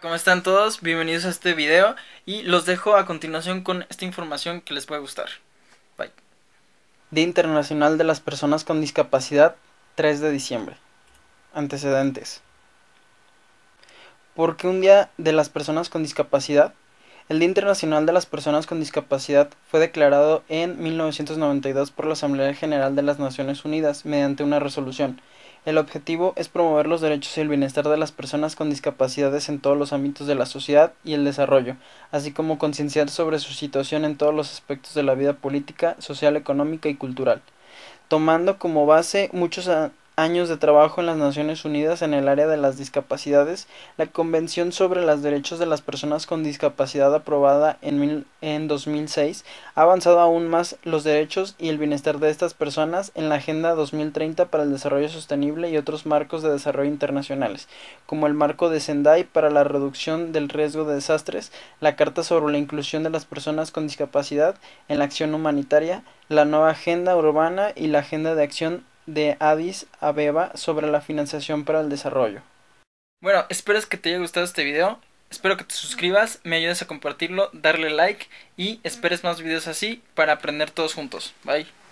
¿Cómo están todos? Bienvenidos a este video y los dejo a continuación con esta información que les puede gustar. Bye. Día Internacional de las Personas con Discapacidad, 3 de diciembre. Antecedentes. ¿Por qué un día de las personas con discapacidad? El Día Internacional de las Personas con Discapacidad fue declarado en 1992 por la Asamblea General de las Naciones Unidas mediante una resolución. El objetivo es promover los derechos y el bienestar de las personas con discapacidades en todos los ámbitos de la sociedad y el desarrollo, así como concienciar sobre su situación en todos los aspectos de la vida política, social, económica y cultural, tomando como base muchos años de trabajo en las Naciones Unidas en el área de las discapacidades, la Convención sobre los Derechos de las Personas con Discapacidad aprobada en, mil, en 2006 ha avanzado aún más los derechos y el bienestar de estas personas en la Agenda 2030 para el Desarrollo Sostenible y otros marcos de desarrollo internacionales, como el marco de Sendai para la reducción del riesgo de desastres, la Carta sobre la inclusión de las personas con discapacidad en la acción humanitaria, la nueva agenda urbana y la agenda de acción de Addis Abeba sobre la financiación para el desarrollo. Bueno, espero que te haya gustado este video. Espero que te suscribas, me ayudes a compartirlo, darle like y esperes más videos así para aprender todos juntos. Bye.